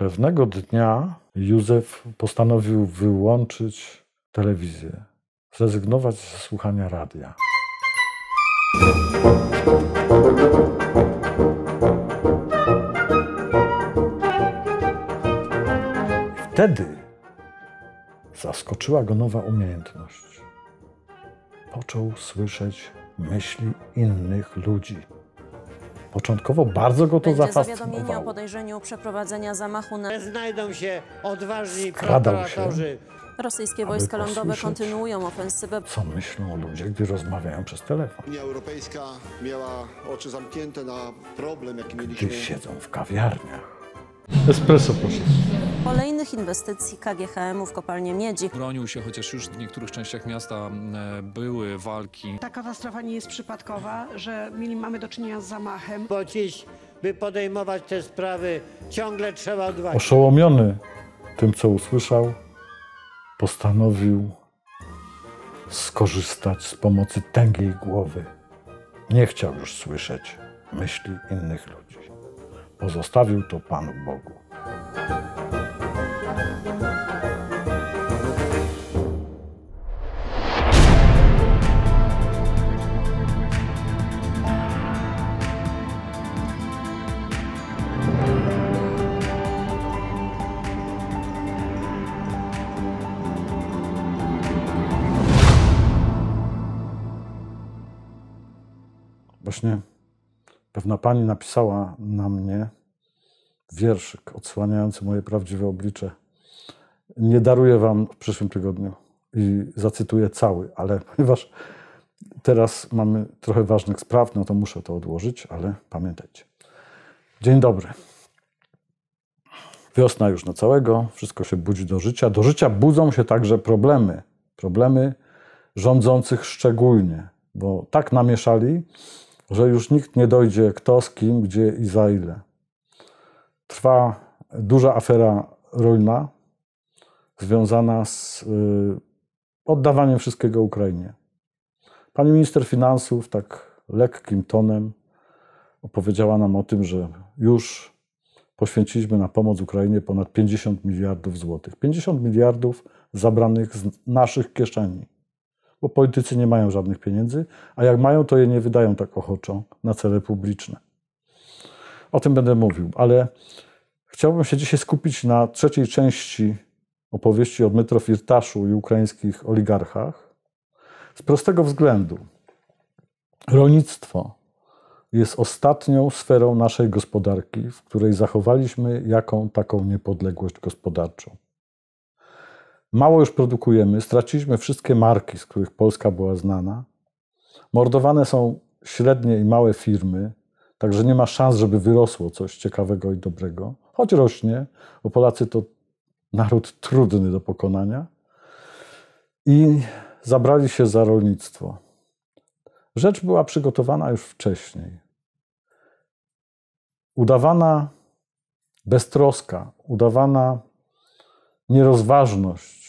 Pewnego dnia Józef postanowił wyłączyć telewizję, zrezygnować ze słuchania radia. Wtedy zaskoczyła go nowa umiejętność. Począł słyszeć myśli innych ludzi. Początkowo bardzo go to Będzie zawiadomienie o podejrzeniu przeprowadzenia zamachu na... Znajdą się odważni Skradał się. Rosyjskie wojska lądowe kontynuują ofensywę. Co myślą ludzie, gdy rozmawiają przez telefon? Unia Europejska miała oczy zamknięte na problem, jaki mieliśmy. Gdy siedzą w kawiarniach. Espresso proszę. Kolejnych inwestycji KGHM-u w kopalnię miedzi. Bronił się, chociaż już w niektórych częściach miasta e, były walki. Ta katastrofa nie jest przypadkowa, że mieli, mamy do czynienia z zamachem. Bo dziś, by podejmować te sprawy, ciągle trzeba odwagi. Oszołomiony tym, co usłyszał, postanowił skorzystać z pomocy tęgiej głowy. Nie chciał już słyszeć myśli innych ludzi. Pozostawił to Panu Bogu. Właśnie pewna pani napisała na mnie wierszyk odsłaniający moje prawdziwe oblicze. Nie daruję wam w przyszłym tygodniu i zacytuję cały, ale ponieważ teraz mamy trochę ważnych spraw, no to muszę to odłożyć, ale pamiętajcie. Dzień dobry. Wiosna już na całego, wszystko się budzi do życia. Do życia budzą się także problemy. Problemy rządzących szczególnie, bo tak namieszali, że już nikt nie dojdzie kto z kim, gdzie i za ile. Trwa duża afera rolna związana z y, oddawaniem wszystkiego Ukrainie. Pani minister finansów tak lekkim tonem opowiedziała nam o tym, że już poświęciliśmy na pomoc Ukrainie ponad 50 miliardów złotych. 50 miliardów zabranych z naszych kieszeni bo politycy nie mają żadnych pieniędzy, a jak mają, to je nie wydają tak ochoczo na cele publiczne. O tym będę mówił, ale chciałbym się dzisiaj skupić na trzeciej części opowieści o metrofirtaszu i ukraińskich oligarchach. Z prostego względu. Rolnictwo jest ostatnią sferą naszej gospodarki, w której zachowaliśmy jaką taką niepodległość gospodarczą. Mało już produkujemy, straciliśmy wszystkie marki, z których Polska była znana. Mordowane są średnie i małe firmy, także nie ma szans, żeby wyrosło coś ciekawego i dobrego. Choć rośnie, bo Polacy to naród trudny do pokonania. I zabrali się za rolnictwo. Rzecz była przygotowana już wcześniej. Udawana beztroska, udawana nierozważność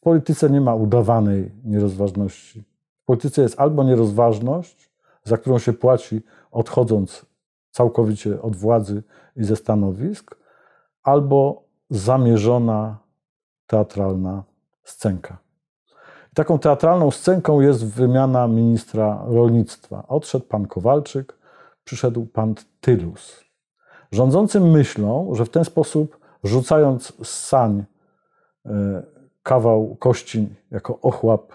w polityce nie ma udawanej nierozważności. W polityce jest albo nierozważność, za którą się płaci odchodząc całkowicie od władzy i ze stanowisk, albo zamierzona teatralna scenka. I taką teatralną scenką jest wymiana ministra rolnictwa. Odszedł pan Kowalczyk, przyszedł pan Tylus. Rządzący myślą, że w ten sposób, rzucając z sań e, kawał kości jako ochłap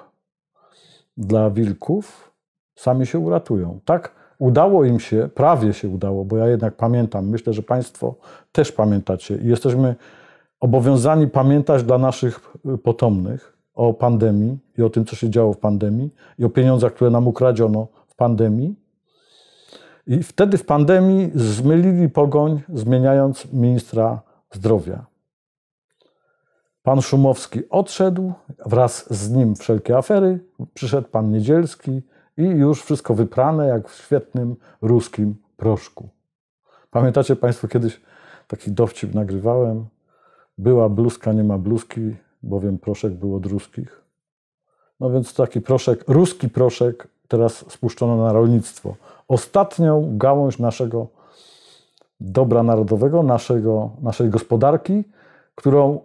dla wilków, sami się uratują. Tak udało im się, prawie się udało, bo ja jednak pamiętam, myślę, że Państwo też pamiętacie i jesteśmy obowiązani pamiętać dla naszych y, potomnych o pandemii i o tym, co się działo w pandemii i o pieniądzach, które nam ukradziono w pandemii. I wtedy w pandemii zmylili pogoń, zmieniając ministra zdrowia. Pan Szumowski odszedł, wraz z nim wszelkie afery, przyszedł pan Niedzielski i już wszystko wyprane jak w świetnym ruskim proszku. Pamiętacie Państwo, kiedyś taki dowcip nagrywałem. Była bluzka, nie ma bluzki, bowiem proszek był od ruskich. No więc taki proszek, ruski proszek teraz spuszczono na rolnictwo. Ostatnią gałąź naszego dobra narodowego, naszego, naszej gospodarki, którą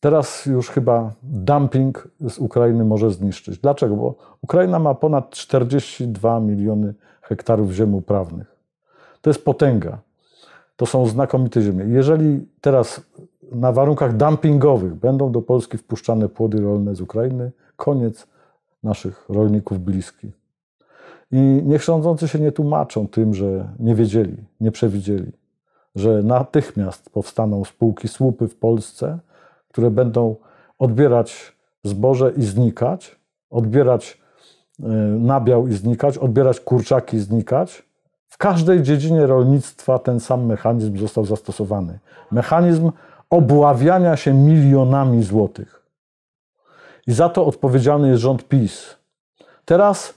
Teraz już chyba dumping z Ukrainy może zniszczyć. Dlaczego? Bo Ukraina ma ponad 42 miliony hektarów ziem uprawnych. To jest potęga. To są znakomite ziemie. Jeżeli teraz na warunkach dumpingowych będą do Polski wpuszczane płody rolne z Ukrainy, koniec naszych rolników bliskich. I niechrządzący się nie tłumaczą tym, że nie wiedzieli, nie przewidzieli, że natychmiast powstaną spółki słupy w Polsce – które będą odbierać zboże i znikać, odbierać e, nabiał i znikać, odbierać kurczaki i znikać. W każdej dziedzinie rolnictwa ten sam mechanizm został zastosowany. Mechanizm obławiania się milionami złotych. I za to odpowiedzialny jest rząd PiS. Teraz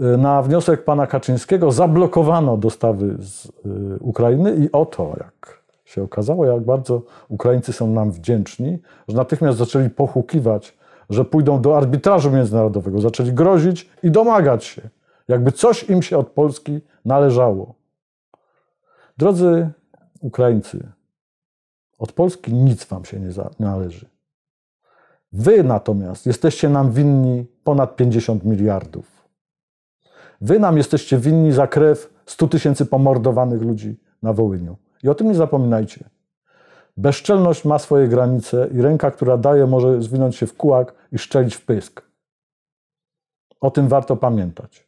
e, na wniosek pana Kaczyńskiego zablokowano dostawy z e, Ukrainy i oto jak się okazało, jak bardzo Ukraińcy są nam wdzięczni, że natychmiast zaczęli pochukiwać, że pójdą do arbitrażu międzynarodowego, zaczęli grozić i domagać się, jakby coś im się od Polski należało. Drodzy Ukraińcy, od Polski nic wam się nie należy. Wy natomiast jesteście nam winni ponad 50 miliardów. Wy nam jesteście winni za krew 100 tysięcy pomordowanych ludzi na Wołyniu. I o tym nie zapominajcie. Bezczelność ma swoje granice i ręka, która daje, może zwinąć się w kułak i szczelić w pysk. O tym warto pamiętać.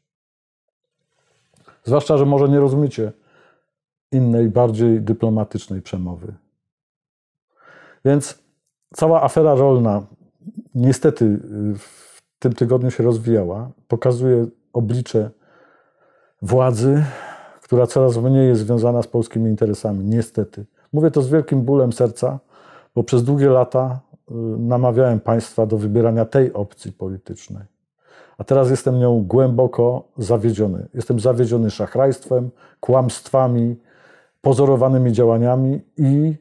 Zwłaszcza, że może nie rozumiecie innej, bardziej dyplomatycznej przemowy. Więc cała afera rolna niestety y, w tym tygodniu się rozwijała. Pokazuje oblicze władzy, która coraz mniej jest związana z polskimi interesami, niestety. Mówię to z wielkim bólem serca, bo przez długie lata y, namawiałem państwa do wybierania tej opcji politycznej. A teraz jestem nią głęboko zawiedziony. Jestem zawiedziony szachrajstwem, kłamstwami, pozorowanymi działaniami i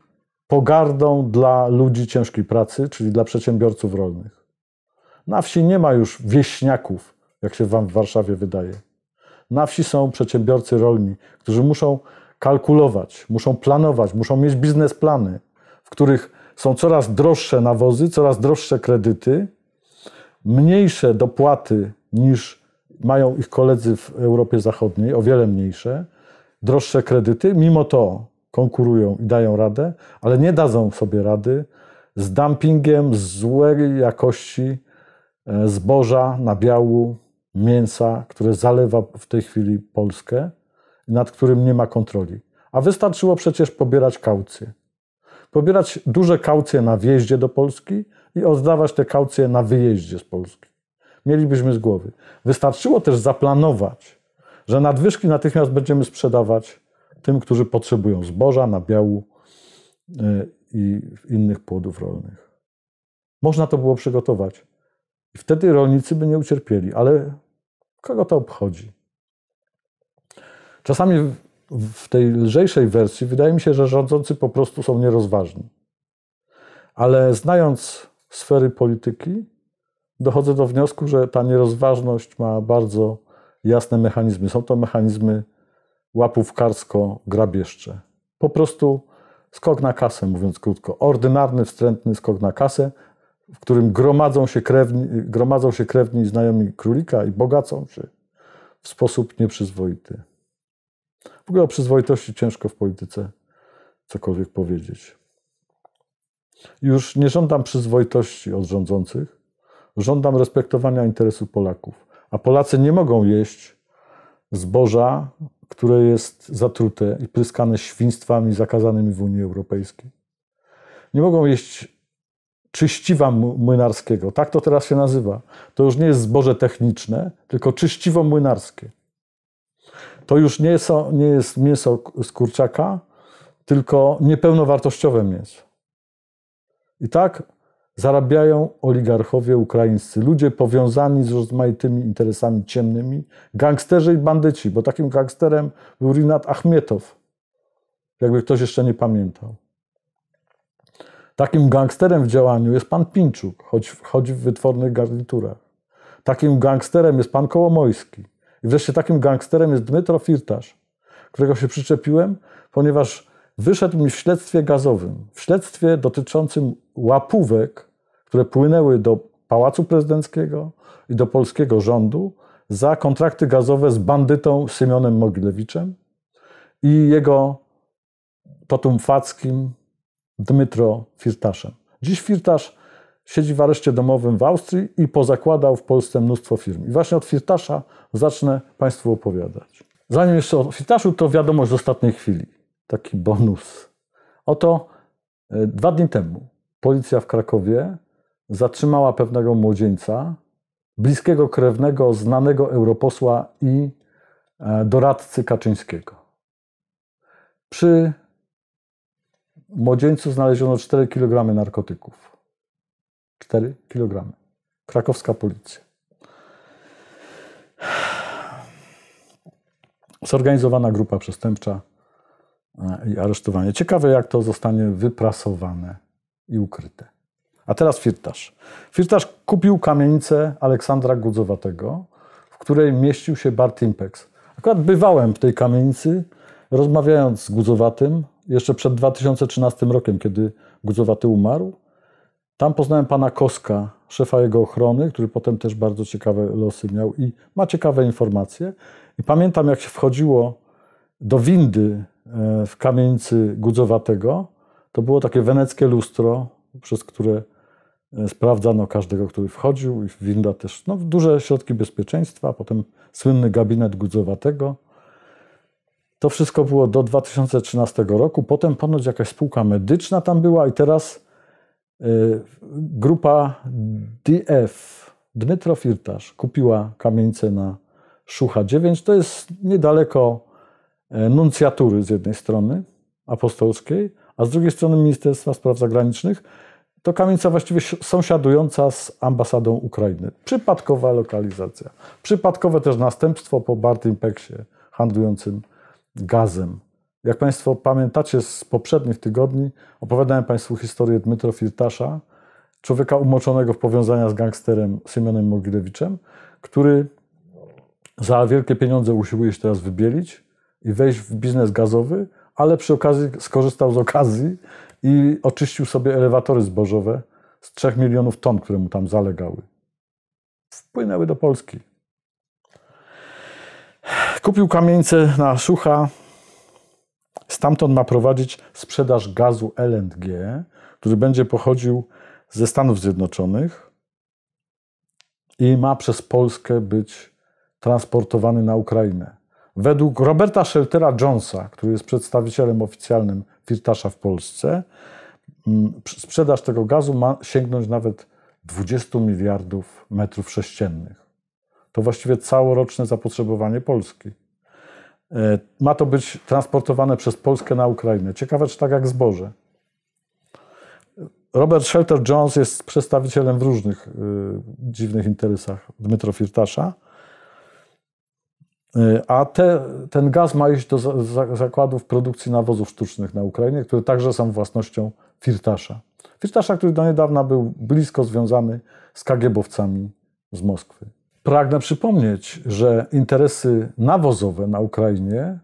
pogardą dla ludzi ciężkiej pracy, czyli dla przedsiębiorców rolnych. Na wsi nie ma już wieśniaków, jak się wam w Warszawie wydaje. Na wsi są przedsiębiorcy rolni, którzy muszą kalkulować, muszą planować, muszą mieć biznesplany, w których są coraz droższe nawozy, coraz droższe kredyty, mniejsze dopłaty niż mają ich koledzy w Europie Zachodniej, o wiele mniejsze, droższe kredyty, mimo to konkurują i dają radę, ale nie dadzą sobie rady z dumpingiem złej jakości e, zboża, nabiału, mięsa, które zalewa w tej chwili Polskę, nad którym nie ma kontroli. A wystarczyło przecież pobierać kaucje. Pobierać duże kaucje na wjeździe do Polski i oddawać te kaucje na wyjeździe z Polski. Mielibyśmy z głowy. Wystarczyło też zaplanować, że nadwyżki natychmiast będziemy sprzedawać tym, którzy potrzebują zboża, nabiału e, i innych płodów rolnych. Można to było przygotować. I wtedy rolnicy by nie ucierpieli, ale Kogo to obchodzi? Czasami w tej lżejszej wersji wydaje mi się, że rządzący po prostu są nierozważni. Ale znając sfery polityki, dochodzę do wniosku, że ta nierozważność ma bardzo jasne mechanizmy. Są to mechanizmy łapówkarsko-grabieżcze. Po prostu skok na kasę, mówiąc krótko. Ordynarny, wstrętny skok na kasę – w którym gromadzą się, krewni, gromadzą się krewni i znajomi królika i bogacą się w sposób nieprzyzwoity. W ogóle o przyzwoitości ciężko w polityce cokolwiek powiedzieć. Już nie żądam przyzwoitości od rządzących, żądam respektowania interesu Polaków. A Polacy nie mogą jeść zboża, które jest zatrute i pryskane świństwami zakazanymi w Unii Europejskiej. Nie mogą jeść czyściwa młynarskiego, tak to teraz się nazywa. To już nie jest zboże techniczne, tylko czyściwo młynarskie. To już nie, nie jest mięso z kurczaka, tylko niepełnowartościowe mięso. I tak zarabiają oligarchowie ukraińscy, ludzie powiązani z rozmaitymi interesami ciemnymi, gangsterzy i bandyci, bo takim gangsterem był Rinat Achmietow, jakby ktoś jeszcze nie pamiętał. Takim gangsterem w działaniu jest pan Pinczuk, choć chodzi w wytwornych garniturach. Takim gangsterem jest pan Kołomojski. I wreszcie takim gangsterem jest Dmytro Firtasz, którego się przyczepiłem, ponieważ wyszedł mi w śledztwie gazowym, w śledztwie dotyczącym łapówek, które płynęły do Pałacu Prezydenckiego i do polskiego rządu za kontrakty gazowe z bandytą Symionem Mogilewiczem i jego totum Dmytro Firtaszem. Dziś Firtasz siedzi w areszcie domowym w Austrii i pozakładał w Polsce mnóstwo firm. I właśnie od Firtasza zacznę Państwu opowiadać. Zanim jeszcze o Firtaszu, to wiadomość z ostatniej chwili. Taki bonus. Oto e, dwa dni temu policja w Krakowie zatrzymała pewnego młodzieńca, bliskiego krewnego, znanego europosła i e, doradcy Kaczyńskiego. Przy w młodzieńcu znaleziono 4 kg narkotyków. 4 kg. Krakowska policja. Zorganizowana grupa przestępcza e, i aresztowanie. Ciekawe, jak to zostanie wyprasowane i ukryte. A teraz Firtasz. Firtasz kupił kamienicę Aleksandra Gudzowatego, w której mieścił się Impex. Akurat bywałem w tej kamienicy, rozmawiając z Gudzowatym jeszcze przed 2013 rokiem, kiedy Guzowaty umarł. Tam poznałem pana Koska, szefa jego ochrony, który potem też bardzo ciekawe losy miał i ma ciekawe informacje. I pamiętam, jak się wchodziło do windy e, w kamienicy Gudzowatego. To było takie weneckie lustro, przez które e, sprawdzano każdego, który wchodził i winda też, no, duże środki bezpieczeństwa, potem słynny gabinet Gudzowatego. To wszystko było do 2013 roku. Potem ponoć jakaś spółka medyczna tam była i teraz y, grupa DF, Dmytro Firtasz, kupiła kamienicę na Szucha 9. To jest niedaleko e, nuncjatury z jednej strony apostolskiej, a z drugiej strony Ministerstwa Spraw Zagranicznych. To kamienica właściwie sąsiadująca z ambasadą Ukrainy. Przypadkowa lokalizacja. Przypadkowe też następstwo po Bartimpeksie handlującym gazem. Jak Państwo pamiętacie z poprzednich tygodni, opowiadałem Państwu historię Dmytro Firtasza, człowieka umoczonego w powiązania z gangsterem Szymonem Mogilewiczem, który za wielkie pieniądze usiłuje się teraz wybielić i wejść w biznes gazowy, ale przy okazji skorzystał z okazji i oczyścił sobie elewatory zbożowe z 3 milionów ton, które mu tam zalegały. Wpłynęły do Polski. Kupił kamienicę na Szucha. Stamtąd ma prowadzić sprzedaż gazu LNG, który będzie pochodził ze Stanów Zjednoczonych i ma przez Polskę być transportowany na Ukrainę. Według Roberta Sheltera Jonesa, który jest przedstawicielem oficjalnym Firtasza w Polsce, mm, sprzedaż tego gazu ma sięgnąć nawet 20 miliardów metrów sześciennych to właściwie całoroczne zapotrzebowanie Polski. E, ma to być transportowane przez Polskę na Ukrainę. Ciekawe, czy tak jak zboże. Robert Shelter Jones jest przedstawicielem w różnych y, dziwnych interesach Dmytro Firtasza. Y, a te, ten gaz ma iść do za, za, zakładów produkcji nawozów sztucznych na Ukrainie, które także są własnością Firtasza. Firtasza, który do niedawna był blisko związany z kagiebowcami z Moskwy. Pragnę przypomnieć, że interesy nawozowe na Ukrainie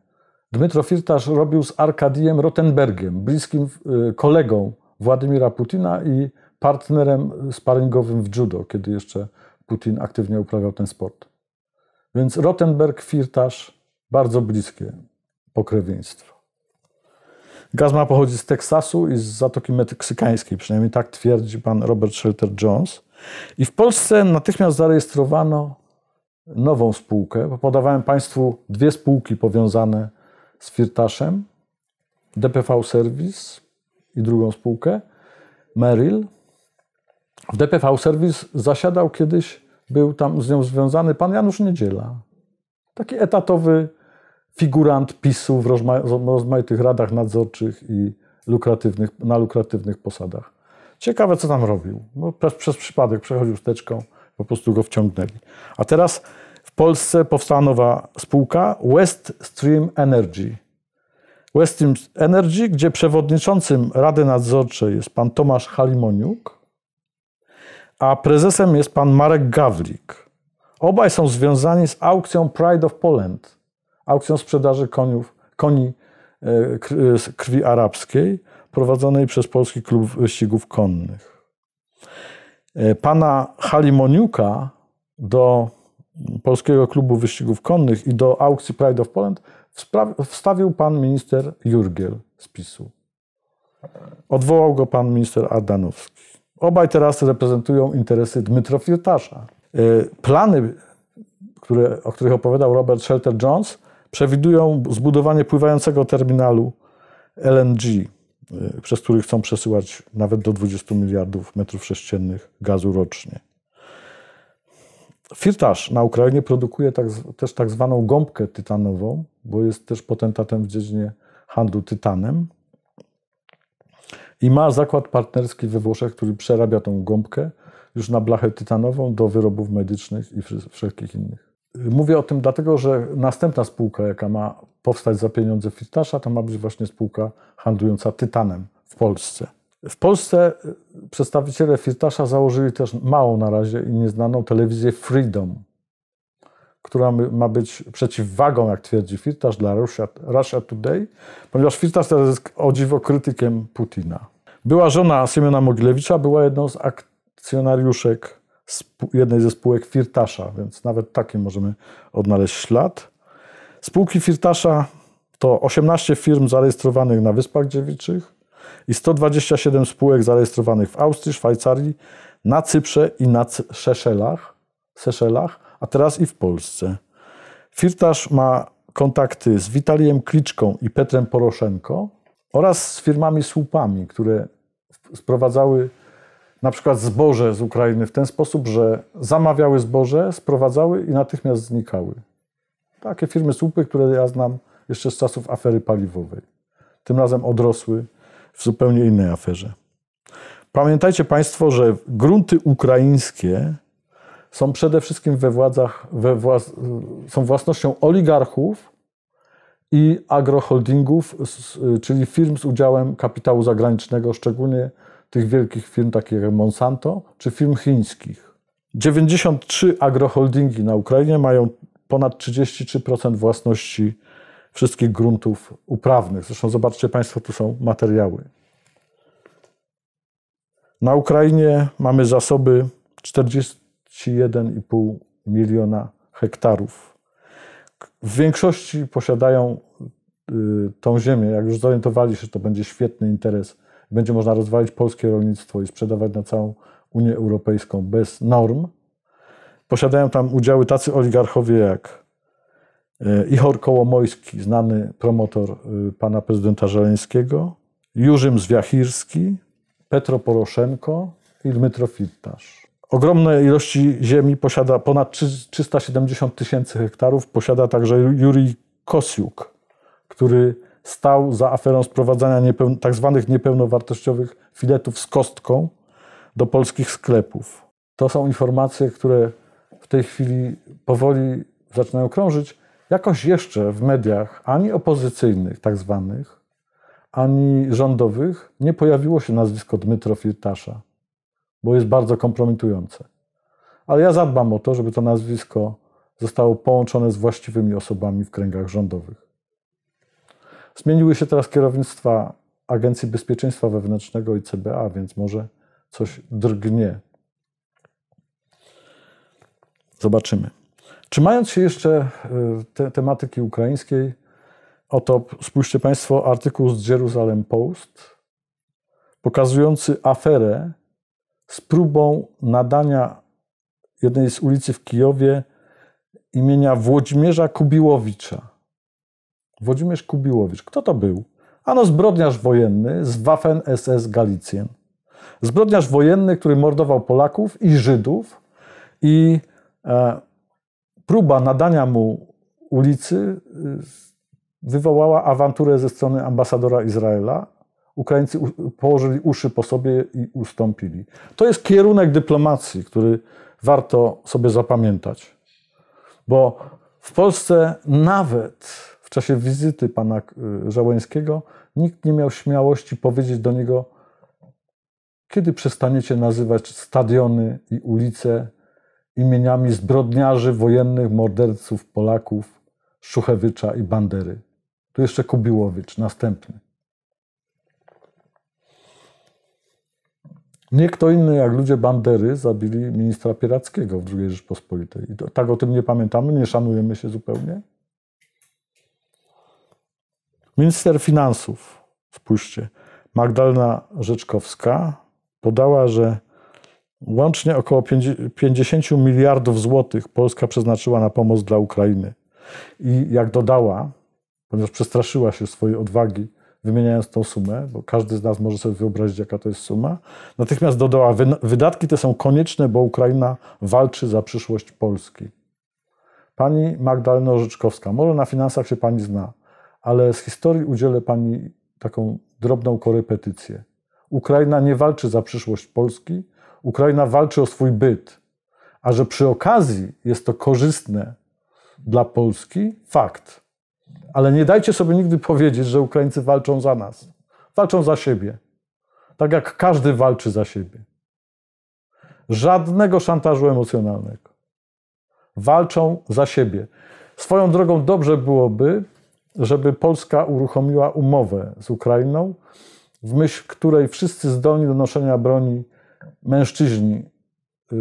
Dmytro Firtasz robił z Arkadiem Rotenbergiem, bliskim e, kolegą Władimira Putina i partnerem sparingowym w judo, kiedy jeszcze Putin aktywnie uprawiał ten sport. Więc Rotenberg, Firtasz, bardzo bliskie pokrewieństwo. Gaz ma pochodzić z Teksasu i z Zatoki Meksykańskiej, przynajmniej tak twierdzi pan Robert Shelter Jones – i w Polsce natychmiast zarejestrowano nową spółkę, podawałem Państwu dwie spółki powiązane z Firtaszem, DPV Service i drugą spółkę, Merrill. W DPV Service zasiadał kiedyś, był tam z nią związany pan Janusz Niedziela. Taki etatowy figurant PiSu w rozmaitych radach nadzorczych i lukratywnych, na lukratywnych posadach. Ciekawe, co tam robił. No, przez, przez przypadek przechodził steczką, po prostu go wciągnęli. A teraz w Polsce powstała nowa spółka West Stream Energy. West Stream Energy, gdzie przewodniczącym Rady Nadzorczej jest pan Tomasz Halimoniuk, a prezesem jest pan Marek Gawlik. Obaj są związani z aukcją Pride of Poland, aukcją sprzedaży koniów, koni e, e, krwi arabskiej prowadzonej przez Polski Klub Wyścigów Konnych. E, pana Halimoniuka do Polskiego Klubu Wyścigów Konnych i do aukcji Pride of Poland wstawił pan minister Jurgiel z PiSu. Odwołał go pan minister Ardanowski. Obaj teraz reprezentują interesy Dmytro e, Plany, które, o których opowiadał Robert Shelter-Jones, przewidują zbudowanie pływającego terminalu LNG E, przez który chcą przesyłać nawet do 20 miliardów metrów sześciennych gazu rocznie. Firtasz na Ukrainie produkuje tak, też tak zwaną gąbkę tytanową, bo jest też potentatem w dziedzinie handlu tytanem. I ma zakład partnerski we Włoszech, który przerabia tą gąbkę już na blachę tytanową do wyrobów medycznych i wszelkich innych. Mówię o tym dlatego, że następna spółka, jaka ma powstać za pieniądze Firtasza, to ma być właśnie spółka handlująca tytanem w Polsce. W Polsce e, przedstawiciele Firtasza założyli też małą na razie i nieznaną telewizję Freedom, która ma być przeciwwagą, jak twierdzi Firtasz, dla Russia, Russia Today, ponieważ Firtasz teraz jest o dziwo krytykiem Putina. Była żona Siemiona Mogilewicza, była jedną z akcjonariuszek jednej ze spółek Firtasza, więc nawet takie możemy odnaleźć ślad. Spółki Firtasza to 18 firm zarejestrowanych na Wyspach Dziewiczych i 127 spółek zarejestrowanych w Austrii, Szwajcarii, na Cyprze i na Seszelach, Seszelach, a teraz i w Polsce. Firtasz ma kontakty z Witalijem Kliczką i Petrem Poroszenko oraz z firmami słupami, które sprowadzały na przykład zboże z Ukrainy w ten sposób, że zamawiały zboże, sprowadzały i natychmiast znikały. Takie firmy słupy, które ja znam jeszcze z czasów afery paliwowej. Tym razem odrosły w zupełnie innej aferze. Pamiętajcie Państwo, że grunty ukraińskie są przede wszystkim we władzach, we włas, są własnością oligarchów i agroholdingów, czyli firm z udziałem kapitału zagranicznego, szczególnie tych wielkich firm, takich jak Monsanto, czy firm chińskich. 93 agroholdingi na Ukrainie mają ponad 33% własności wszystkich gruntów uprawnych. Zresztą zobaczcie Państwo, tu są materiały. Na Ukrainie mamy zasoby 41,5 miliona hektarów. W większości posiadają y, tą ziemię. Jak już zorientowali się, to będzie świetny interes będzie można rozwalić polskie rolnictwo i sprzedawać na całą Unię Europejską bez norm. Posiadają tam udziały tacy oligarchowie jak e, Ihor Kołomojski, znany promotor e, pana prezydenta Żeleńskiego, Jurzym Zwiachirski, Petro Poroszenko i Dmytro Fittarz. Ogromne ilości ziemi posiada, ponad 370 tysięcy hektarów, posiada także Jurij Kosiuk, który stał za aferą sprowadzania tak tzw. niepełnowartościowych filetów z kostką do polskich sklepów. To są informacje, które w tej chwili powoli zaczynają krążyć. Jakoś jeszcze w mediach, ani opozycyjnych, tak zwanych, ani rządowych, nie pojawiło się nazwisko Dmytro Firtasza, bo jest bardzo kompromitujące. Ale ja zadbam o to, żeby to nazwisko zostało połączone z właściwymi osobami w kręgach rządowych. Zmieniły się teraz kierownictwa Agencji Bezpieczeństwa Wewnętrznego i CBA, więc może coś drgnie. Zobaczymy. Trzymając się jeszcze e, te, tematyki ukraińskiej, oto spójrzcie Państwo artykuł z Jerusalem Post pokazujący aferę z próbą nadania jednej z ulicy w Kijowie imienia Włodzimierza Kubiłowicza Włodzimierz Kubiłowicz. Kto to był? Ano zbrodniarz wojenny z Waffen SS Galicjen. Zbrodniarz wojenny, który mordował Polaków i Żydów i e, próba nadania mu ulicy e, wywołała awanturę ze strony ambasadora Izraela. Ukraińcy położyli uszy po sobie i ustąpili. To jest kierunek dyplomacji, który warto sobie zapamiętać. Bo w Polsce nawet czasie wizyty pana y, Żałęskiego nikt nie miał śmiałości powiedzieć do niego, kiedy przestaniecie nazywać stadiony i ulice imieniami zbrodniarzy wojennych morderców Polaków, Szuchewicza i Bandery. Tu jeszcze Kubiłowicz, następny. Nie kto inny jak ludzie Bandery zabili ministra Pierackiego w II Rzeczpospolitej. I to, tak o tym nie pamiętamy, nie szanujemy się zupełnie. Minister Finansów, spójrzcie, Magdalena Rzeczkowska podała, że łącznie około 50 miliardów złotych Polska przeznaczyła na pomoc dla Ukrainy. I jak dodała, ponieważ przestraszyła się swojej odwagi, wymieniając tą sumę, bo każdy z nas może sobie wyobrazić, jaka to jest suma. Natychmiast dodała, wydatki te są konieczne, bo Ukraina walczy za przyszłość Polski. Pani Magdalena Rzeczkowska, może na finansach się pani zna ale z historii udzielę Pani taką drobną korepetycję. Ukraina nie walczy za przyszłość Polski, Ukraina walczy o swój byt. A że przy okazji jest to korzystne dla Polski, fakt. Ale nie dajcie sobie nigdy powiedzieć, że Ukraińcy walczą za nas. Walczą za siebie. Tak jak każdy walczy za siebie. Żadnego szantażu emocjonalnego. Walczą za siebie. Swoją drogą dobrze byłoby, żeby Polska uruchomiła umowę z Ukrainą, w myśl której wszyscy zdolni do noszenia broni mężczyźni y,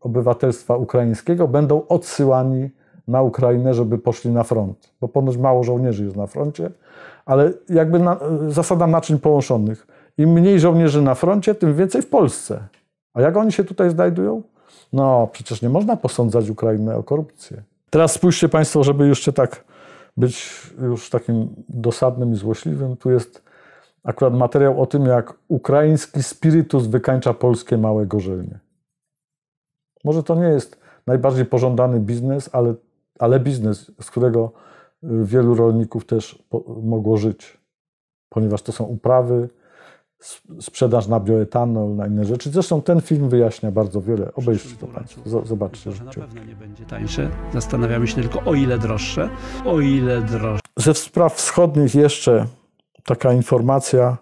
obywatelstwa ukraińskiego będą odsyłani na Ukrainę, żeby poszli na front. Bo ponoć mało żołnierzy jest na froncie, ale jakby na, y, zasada naczyń połączonych. Im mniej żołnierzy na froncie, tym więcej w Polsce. A jak oni się tutaj znajdują? No, przecież nie można posądzać Ukrainę o korupcję. Teraz spójrzcie Państwo, żeby jeszcze tak być już takim dosadnym i złośliwym, tu jest akurat materiał o tym, jak ukraiński spirytus wykańcza polskie małe gorzelnie. Może to nie jest najbardziej pożądany biznes, ale, ale biznes, z którego y, wielu rolników też po, mogło żyć, ponieważ to są uprawy, sprzedaż na bioetanol, na inne rzeczy. Zresztą ten film wyjaśnia bardzo wiele. Obejrzyjcie to Państwo, zobaczcie. na pewno nie będzie tańsze. Zastanawiamy się tylko, o ile droższe. O ile droższe. Ze spraw wschodnich jeszcze taka informacja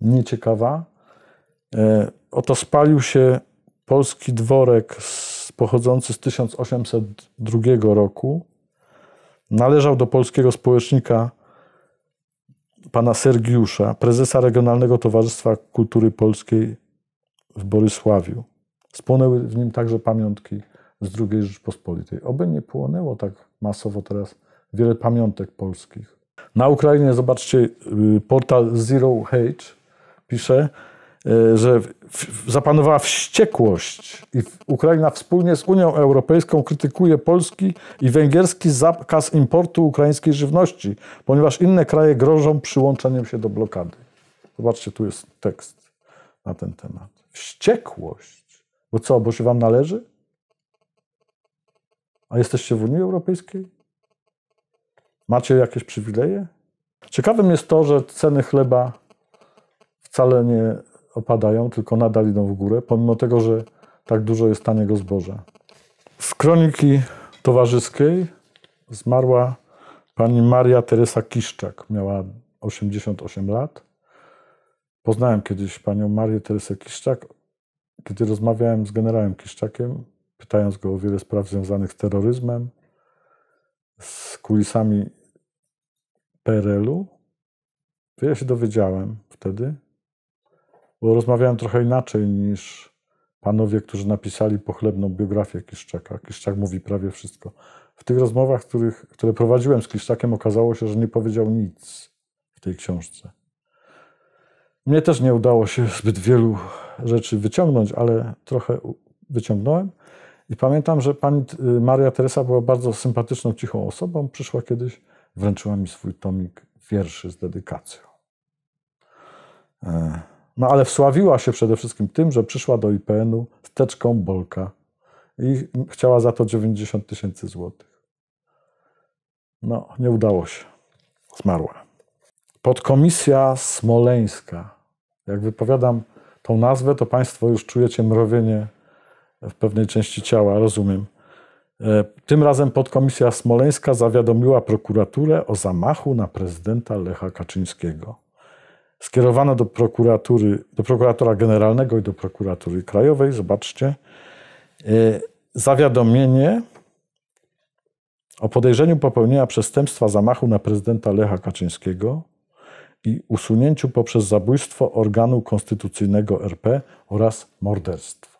nieciekawa. E, oto spalił się polski dworek z, pochodzący z 1802 roku. Należał do polskiego społecznika pana Sergiusza, prezesa Regionalnego Towarzystwa Kultury Polskiej w Borysławiu. Spłonęły w nim także pamiątki z II Rzeczpospolitej. Oby nie płonęło tak masowo teraz wiele pamiątek polskich. Na Ukrainie, zobaczcie, y, portal Zero Hate pisze, E, że zapanowała wściekłość i Ukraina wspólnie z Unią Europejską krytykuje polski i węgierski zakaz importu ukraińskiej żywności, ponieważ inne kraje grożą przyłączeniem się do blokady. Zobaczcie, tu jest tekst na ten temat. Wściekłość. Bo co, bo się wam należy? A jesteście w Unii Europejskiej? Macie jakieś przywileje? Ciekawym jest to, że ceny chleba wcale nie opadają, tylko nadal idą w górę, pomimo tego, że tak dużo jest taniego zboża. Z kroniki towarzyskiej zmarła pani Maria Teresa Kiszczak. Miała 88 lat. Poznałem kiedyś panią Marię Teresę Kiszczak, kiedy rozmawiałem z generałem Kiszczakiem, pytając go o wiele spraw związanych z terroryzmem, z kulisami PRL-u. To ja się dowiedziałem wtedy, bo rozmawiałem trochę inaczej niż panowie, którzy napisali pochlebną biografię Kiszczaka. Kiszczak mówi prawie wszystko. W tych rozmowach, których, które prowadziłem z Kiszczakiem, okazało się, że nie powiedział nic w tej książce. Mnie też nie udało się zbyt wielu rzeczy wyciągnąć, ale trochę wyciągnąłem. I pamiętam, że pani y, Maria Teresa była bardzo sympatyczną, cichą osobą. Przyszła kiedyś, wręczyła mi swój tomik wierszy z dedykacją. E, no ale wsławiła się przede wszystkim tym, że przyszła do IPN-u z teczką Bolka i chciała za to 90 tysięcy złotych. No, nie udało się. Zmarła. Podkomisja Smoleńska. Jak wypowiadam tą nazwę, to Państwo już czujecie mrowienie w pewnej części ciała, rozumiem. E, tym razem podkomisja smoleńska zawiadomiła prokuraturę o zamachu na prezydenta Lecha Kaczyńskiego skierowano do prokuratury, do prokuratora generalnego i do prokuratury krajowej, zobaczcie, e, zawiadomienie o podejrzeniu popełnienia przestępstwa zamachu na prezydenta Lecha Kaczyńskiego i usunięciu poprzez zabójstwo organu konstytucyjnego RP oraz morderstwo.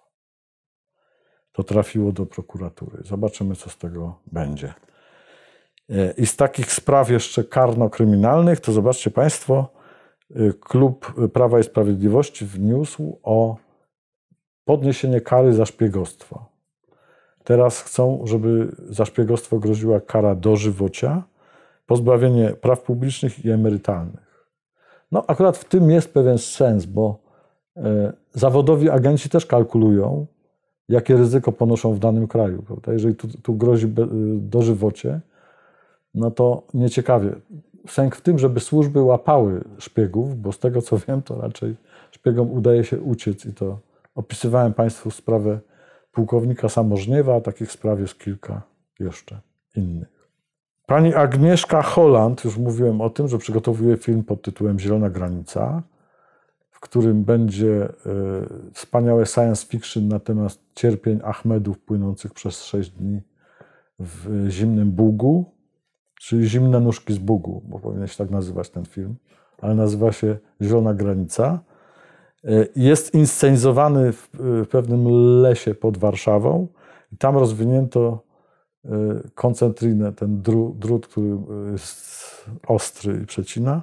To trafiło do prokuratury. Zobaczymy, co z tego będzie. E, I z takich spraw jeszcze karno-kryminalnych, to zobaczcie Państwo, Y, klub Prawa i Sprawiedliwości wniósł o podniesienie kary za szpiegostwo. Teraz chcą, żeby za szpiegostwo groziła kara dożywocia, pozbawienie praw publicznych i emerytalnych. No, akurat w tym jest pewien sens, bo e, zawodowi agenci też kalkulują, jakie ryzyko ponoszą w danym kraju. Prawda? Jeżeli tu, tu grozi e, dożywocie, no to nieciekawie sęk w tym, żeby służby łapały szpiegów, bo z tego co wiem, to raczej szpiegom udaje się uciec i to opisywałem Państwu sprawę pułkownika Samożniewa, a takich spraw jest kilka jeszcze innych. Pani Agnieszka Holland, już mówiłem o tym, że przygotowuje film pod tytułem Zielona Granica, w którym będzie e, wspaniałe science fiction na temat cierpień Achmedów płynących przez 6 dni w zimnym Bugu czyli Zimne Nóżki z Bugu, bo powinien się tak nazywać ten film, ale nazywa się Zielona Granica. E, jest inscenizowany w pewnym lesie pod Warszawą tam rozwinięto e, koncentrinę, ten drut, drut który e, jest ostry i przecina.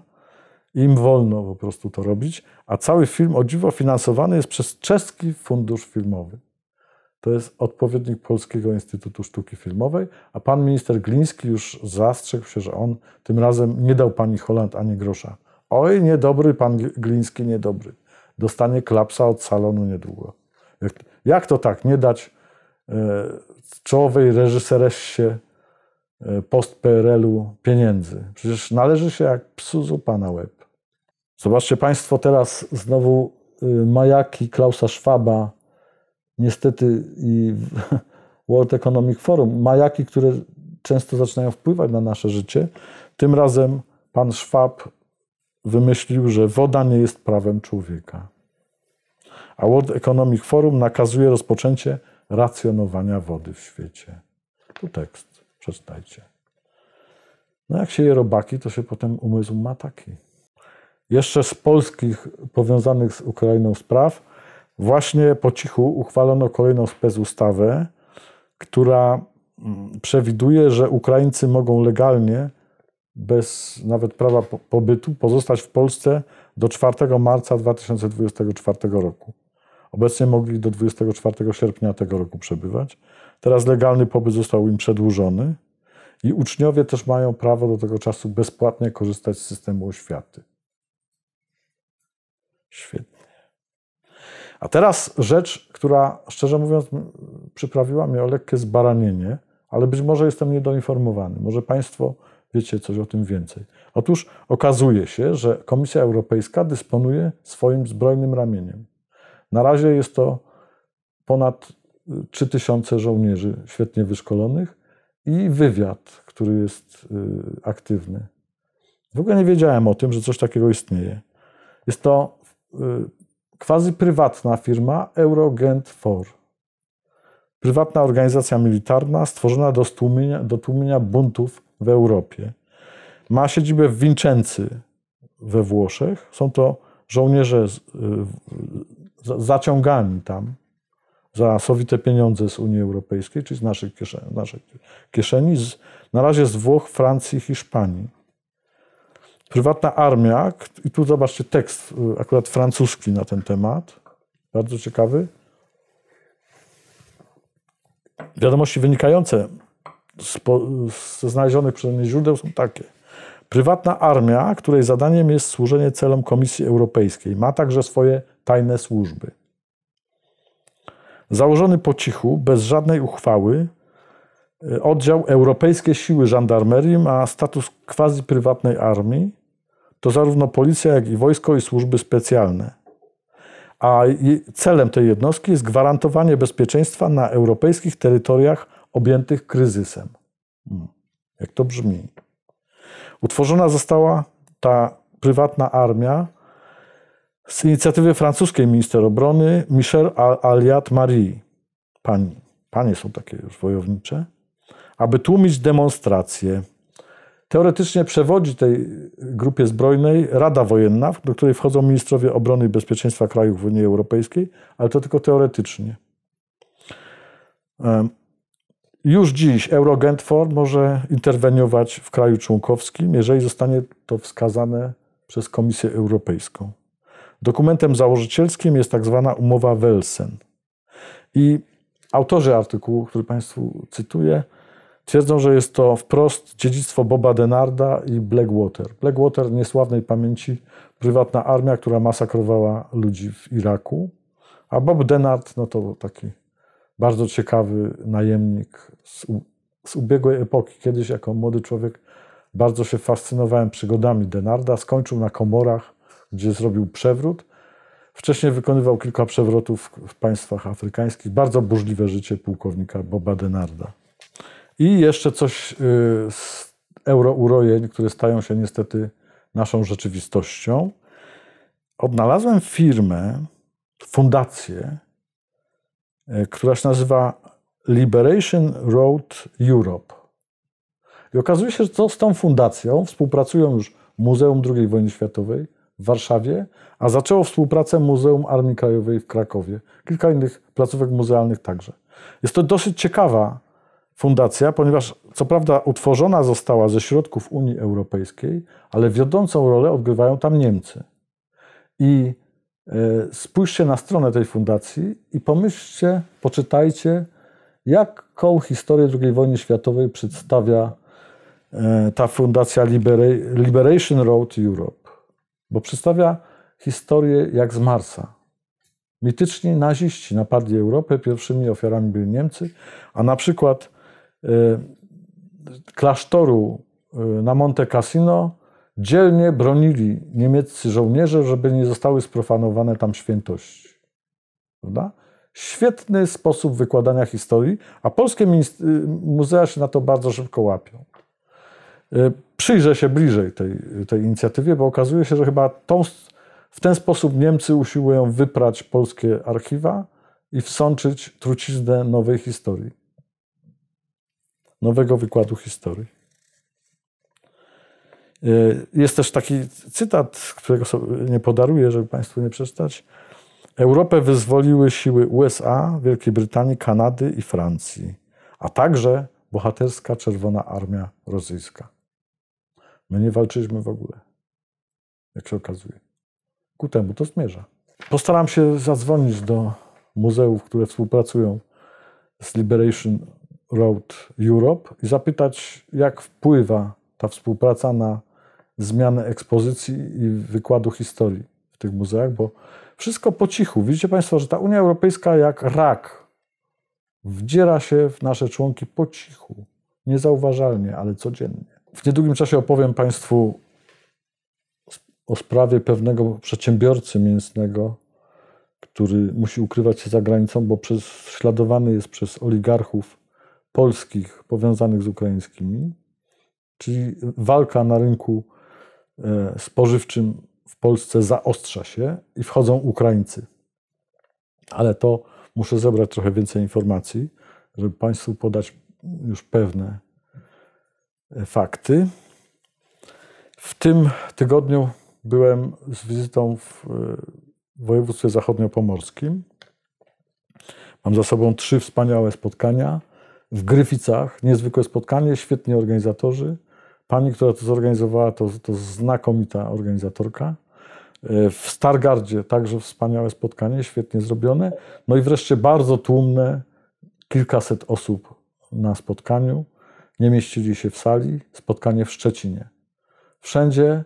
Im wolno po prostu to robić, a cały film o dziwo finansowany jest przez czeski fundusz filmowy to jest odpowiednik Polskiego Instytutu Sztuki Filmowej, a pan minister Gliński już zastrzegł się, że on tym razem nie dał pani Holland ani grosza. Oj, niedobry pan Gliński, niedobry. Dostanie klapsa od salonu niedługo. Jak, jak to tak? Nie dać e, czołowej reżyseresie e, post-PRL-u pieniędzy. Przecież należy się jak psu zupa na łeb. Zobaczcie Państwo teraz znowu y, majaki Klausa Schwaba niestety i World Economic Forum, majaki, które często zaczynają wpływać na nasze życie. Tym razem pan Schwab wymyślił, że woda nie jest prawem człowieka. A World Economic Forum nakazuje rozpoczęcie racjonowania wody w świecie. Tu tekst, przeczytajcie. No jak się je robaki, to się potem umysł ma taki. Jeszcze z polskich powiązanych z Ukrainą spraw Właśnie po cichu uchwalono kolejną specustawę, która mm, przewiduje, że Ukraińcy mogą legalnie, bez nawet prawa pobytu, pozostać w Polsce do 4 marca 2024 roku. Obecnie mogli do 24 sierpnia tego roku przebywać. Teraz legalny pobyt został im przedłużony i uczniowie też mają prawo do tego czasu bezpłatnie korzystać z systemu oświaty. Świetnie. A teraz rzecz, która szczerze mówiąc przyprawiła mnie o lekkie zbaranienie, ale być może jestem niedoinformowany. Może Państwo wiecie coś o tym więcej. Otóż okazuje się, że Komisja Europejska dysponuje swoim zbrojnym ramieniem. Na razie jest to ponad 3000 y, żołnierzy świetnie wyszkolonych i wywiad, który jest y, aktywny. W ogóle nie wiedziałem o tym, że coś takiego istnieje. Jest to y, quasi prywatna firma Eurogent4. Prywatna organizacja militarna stworzona do tłumienia, do tłumienia buntów w Europie. Ma siedzibę w Vincency we Włoszech. Są to żołnierze z, y, zaciągani tam za sowite pieniądze z Unii Europejskiej, czyli z naszych kieszeni, naszej kieszeni z, na razie z Włoch, Francji, Hiszpanii. Prywatna armia, i tu zobaczcie tekst y, akurat francuski na ten temat, bardzo ciekawy. Wiadomości wynikające z, ze znalezionych przeze mnie źródeł są takie. Prywatna armia, której zadaniem jest służenie celom Komisji Europejskiej, ma także swoje tajne służby. Założony po cichu, bez żadnej uchwały, Y, oddział Europejskie Siły Żandarmerii ma status quasi prywatnej armii. To zarówno policja, jak i wojsko i służby specjalne. A celem tej jednostki jest gwarantowanie bezpieczeństwa na europejskich terytoriach objętych kryzysem. Hmm. Jak to brzmi? Utworzona została ta prywatna armia z inicjatywy francuskiej minister obrony Michel Aliat Marie. Pani, panie są takie już wojownicze aby tłumić demonstracje. Teoretycznie przewodzi tej grupie zbrojnej Rada Wojenna, do której wchodzą ministrowie obrony i bezpieczeństwa krajów w Unii Europejskiej, ale to tylko teoretycznie. Już dziś Eurogentfor może interweniować w kraju członkowskim, jeżeli zostanie to wskazane przez Komisję Europejską. Dokumentem założycielskim jest tak zwana umowa Welsen. I autorzy artykułu, który Państwu cytuję, Twierdzą, że jest to wprost dziedzictwo Boba Denarda i Blackwater. Blackwater niesławnej pamięci, prywatna armia, która masakrowała ludzi w Iraku. A Bob Denard, no to taki bardzo ciekawy najemnik z, z ubiegłej epoki. Kiedyś jako młody człowiek bardzo się fascynowałem przygodami Denarda. Skończył na Komorach, gdzie zrobił przewrót. Wcześniej wykonywał kilka przewrotów w państwach afrykańskich. Bardzo burzliwe życie pułkownika Boba Denarda. I jeszcze coś y, z eurourojeń, które stają się niestety naszą rzeczywistością. Odnalazłem firmę, fundację, y, która się nazywa Liberation Road Europe. I okazuje się, że to z tą fundacją współpracują już Muzeum II Wojny Światowej w Warszawie, a zaczęło współpracę Muzeum Armii Krajowej w Krakowie. Kilka innych placówek muzealnych także. Jest to dosyć ciekawa fundacja, ponieważ co prawda utworzona została ze środków Unii Europejskiej, ale wiodącą rolę odgrywają tam Niemcy. I e, spójrzcie na stronę tej fundacji i pomyślcie, poczytajcie, jaką historię II wojny światowej przedstawia e, ta fundacja Liberation Road Europe. Bo przedstawia historię jak z Marsa. Mityczni naziści napadli Europę, pierwszymi ofiarami byli Niemcy, a na przykład Y, klasztoru y, na Monte Cassino dzielnie bronili niemieccy żołnierze, żeby nie zostały sprofanowane tam świętości. Prawda? Świetny sposób wykładania historii, a polskie y, muzea się na to bardzo szybko łapią. Przyjrzę się bliżej tej, tej inicjatywie, bo okazuje się, że chyba tą, w ten sposób Niemcy usiłują wyprać polskie archiwa i wsączyć truciznę nowej historii nowego wykładu historii. E, jest też taki cytat, którego nie podaruję, żeby Państwu nie przeczytać. Europę wyzwoliły siły USA, Wielkiej Brytanii, Kanady i Francji, a także bohaterska Czerwona Armia Rosyjska. My nie walczyliśmy w ogóle, jak się okazuje. Ku temu to zmierza. Postaram się zadzwonić do muzeów, które współpracują z Liberation Road Europe i zapytać, jak wpływa ta współpraca na zmianę ekspozycji i wykładu historii w tych muzeach, bo wszystko po cichu. Widzicie Państwo, że ta Unia Europejska jak rak wdziera się w nasze członki po cichu, niezauważalnie, ale codziennie. W niedługim czasie opowiem Państwu o sprawie pewnego przedsiębiorcy mięsnego, który musi ukrywać się za granicą, bo prześladowany jest przez oligarchów polskich powiązanych z ukraińskimi, czyli walka na rynku e, spożywczym w Polsce zaostrza się i wchodzą Ukraińcy. Ale to muszę zebrać trochę więcej informacji, żeby Państwu podać już pewne e, fakty. W tym tygodniu byłem z wizytą w e, województwie zachodniopomorskim. Mam za sobą trzy wspaniałe spotkania w Gryficach. Niezwykłe spotkanie, świetni organizatorzy. Pani, która to zorganizowała, to, to znakomita organizatorka. E, w Stargardzie także wspaniałe spotkanie, świetnie zrobione. No i wreszcie bardzo tłumne, kilkaset osób na spotkaniu. Nie mieścili się w sali. Spotkanie w Szczecinie. Wszędzie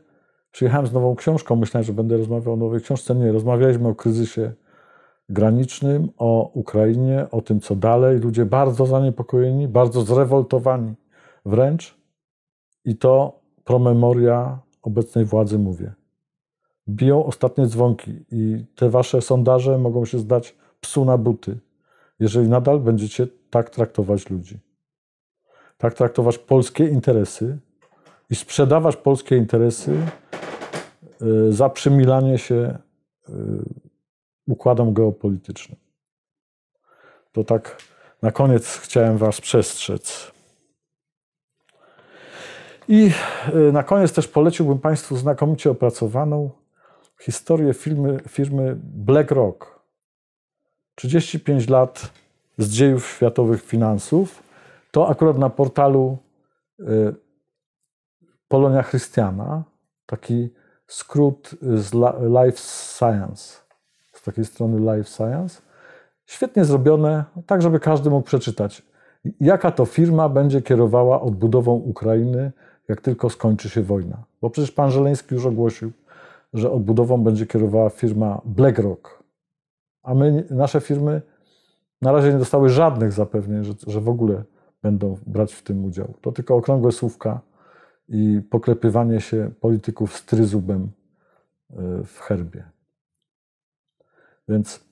przyjechałem z nową książką. Myślałem, że będę rozmawiał o nowej książce. Nie, rozmawialiśmy o kryzysie granicznym, o Ukrainie, o tym, co dalej. Ludzie bardzo zaniepokojeni, bardzo zrewoltowani wręcz. I to promemoria obecnej władzy mówię. Biją ostatnie dzwonki i te wasze sondaże mogą się zdać psu na buty, jeżeli nadal będziecie tak traktować ludzi. Tak traktować polskie interesy i sprzedawać polskie interesy y, za przymilanie się y, układom geopolitycznym. To tak na koniec chciałem Was przestrzec. I y, na koniec też poleciłbym Państwu znakomicie opracowaną historię firmy, firmy BlackRock. 35 lat z dziejów światowych finansów. To akurat na portalu y, Polonia Christiana, taki skrót z Life Science z takiej strony Life Science. Świetnie zrobione, tak żeby każdy mógł przeczytać, jaka to firma będzie kierowała odbudową Ukrainy, jak tylko skończy się wojna. Bo przecież pan Żeleński już ogłosił, że odbudową będzie kierowała firma BlackRock, a my, nasze firmy na razie nie dostały żadnych zapewnień, że, że w ogóle będą brać w tym udział. To tylko okrągłe słówka i poklepywanie się polityków z tryzubem y, w herbie. Więc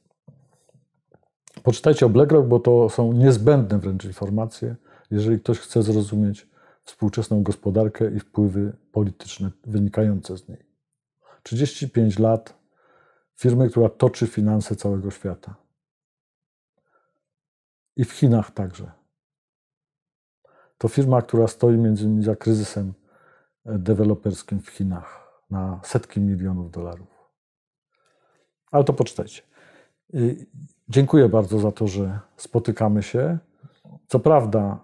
poczytajcie o BlackRock, bo to są niezbędne wręcz informacje, jeżeli ktoś chce zrozumieć współczesną gospodarkę i wpływy polityczne wynikające z niej. 35 lat firmy, która toczy finanse całego świata. I w Chinach także. To firma, która stoi między innymi za kryzysem deweloperskim w Chinach na setki milionów dolarów ale to poczytajcie. Y, dziękuję bardzo za to, że spotykamy się. Co prawda,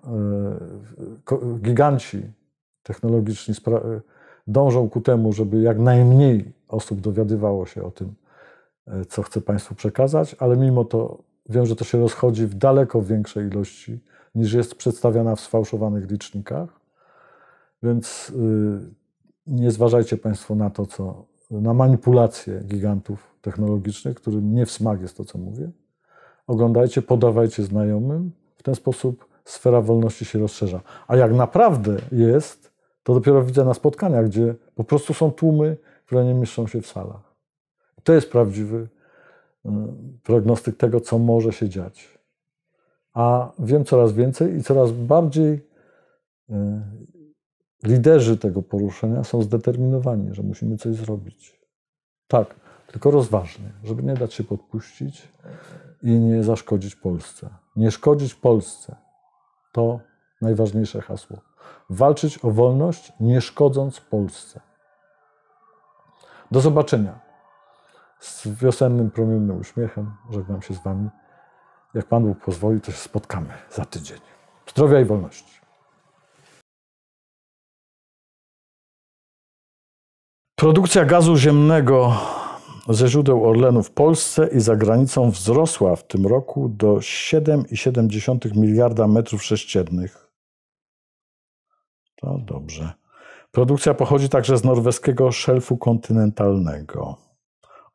y, giganci technologiczni y, dążą ku temu, żeby jak najmniej osób dowiadywało się o tym, co chcę Państwu przekazać, ale mimo to wiem, że to się rozchodzi w daleko większej ilości niż jest przedstawiana w sfałszowanych licznikach. Więc nie zważajcie Państwo na to, co na manipulacje gigantów technologicznych, którym nie w smak jest to, co mówię. Oglądajcie, podawajcie znajomym. W ten sposób sfera wolności się rozszerza. A jak naprawdę jest, to dopiero widzę na spotkaniach, gdzie po prostu są tłumy, które nie mieszczą się w salach. To jest prawdziwy mm, prognostyk tego, co może się dziać. A wiem coraz więcej i coraz bardziej y, liderzy tego poruszenia są zdeterminowani, że musimy coś zrobić. Tak, tylko rozważny, żeby nie dać się podpuścić i nie zaszkodzić Polsce. Nie szkodzić Polsce to najważniejsze hasło. Walczyć o wolność, nie szkodząc Polsce. Do zobaczenia. Z wiosennym promiennym uśmiechem żegnam się z Wami. Jak Pan Bóg pozwoli, to się spotkamy za tydzień. Zdrowia i wolności. Produkcja gazu ziemnego ze źródeł Orlenu w Polsce i za granicą wzrosła w tym roku do 7,7 miliarda metrów sześciennych. To dobrze. Produkcja pochodzi także z norweskiego szelfu kontynentalnego.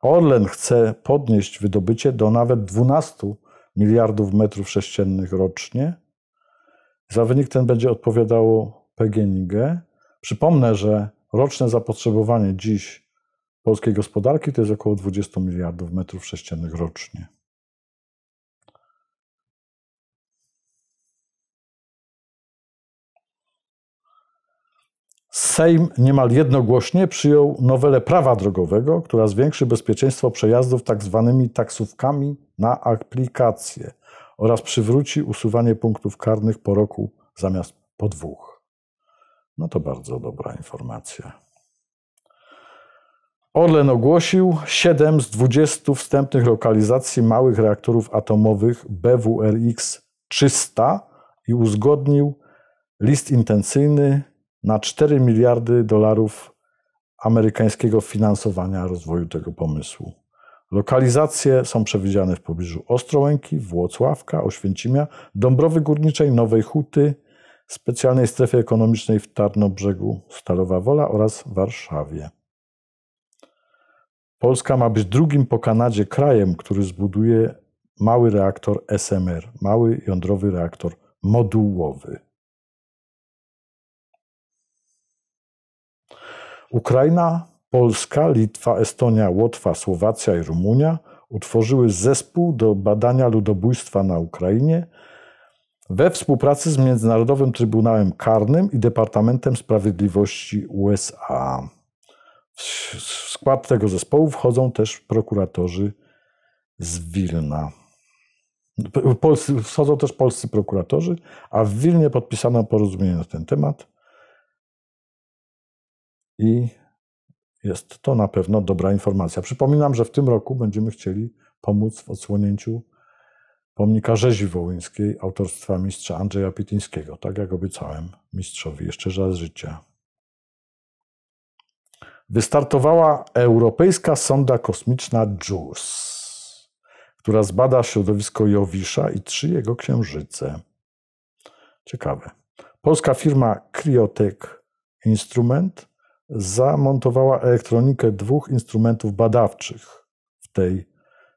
Orlen chce podnieść wydobycie do nawet 12 miliardów metrów sześciennych rocznie. Za wynik ten będzie odpowiadało PGNiG. Przypomnę, że roczne zapotrzebowanie dziś polskiej gospodarki to jest około 20 miliardów metrów sześciennych rocznie. Sejm niemal jednogłośnie przyjął nowelę prawa drogowego, która zwiększy bezpieczeństwo przejazdów tzw. Tak taksówkami na aplikacje oraz przywróci usuwanie punktów karnych po roku zamiast po dwóch. No to bardzo dobra informacja. Orlen ogłosił 7 z 20 wstępnych lokalizacji małych reaktorów atomowych BWRX-300 i uzgodnił list intencyjny na 4 miliardy dolarów amerykańskiego finansowania rozwoju tego pomysłu. Lokalizacje są przewidziane w pobliżu Ostrołęki, Włocławka, Oświęcimia, Dąbrowy Górniczej, Nowej Huty, specjalnej strefy ekonomicznej w Tarnobrzegu, Stalowa Wola oraz Warszawie. Polska ma być drugim po Kanadzie krajem, który zbuduje mały reaktor SMR, mały jądrowy reaktor modułowy. Ukraina, Polska, Litwa, Estonia, Łotwa, Słowacja i Rumunia utworzyły zespół do badania ludobójstwa na Ukrainie we współpracy z Międzynarodowym Trybunałem Karnym i Departamentem Sprawiedliwości USA. W skład tego zespołu wchodzą też prokuratorzy z Wilna. Polscy, wchodzą też polscy prokuratorzy, a w Wilnie podpisano porozumienie na ten temat. I jest to na pewno dobra informacja. Przypominam, że w tym roku będziemy chcieli pomóc w odsłonięciu pomnika rzezi wołyńskiej autorstwa mistrza Andrzeja Pityńskiego, tak jak obiecałem mistrzowi jeszcze raz życia wystartowała Europejska Sonda Kosmiczna JUICE, która zbada środowisko Jowisza i trzy jego księżyce. Ciekawe. Polska firma Cryotech Instrument zamontowała elektronikę dwóch instrumentów badawczych w tej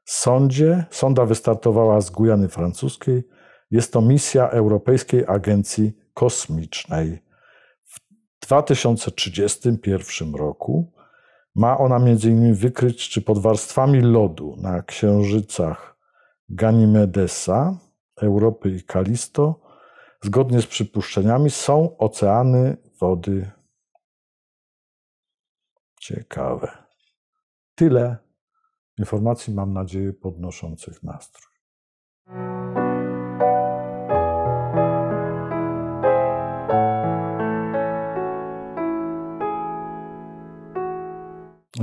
sondzie. Sonda wystartowała z Gujany Francuskiej. Jest to misja Europejskiej Agencji Kosmicznej. 2031 roku ma ona m.in. wykryć, czy pod warstwami lodu na księżycach Ganymedesa, Europy i Kalisto, zgodnie z przypuszczeniami, są oceany wody. Ciekawe. Tyle informacji, mam nadzieję, podnoszących nastrój.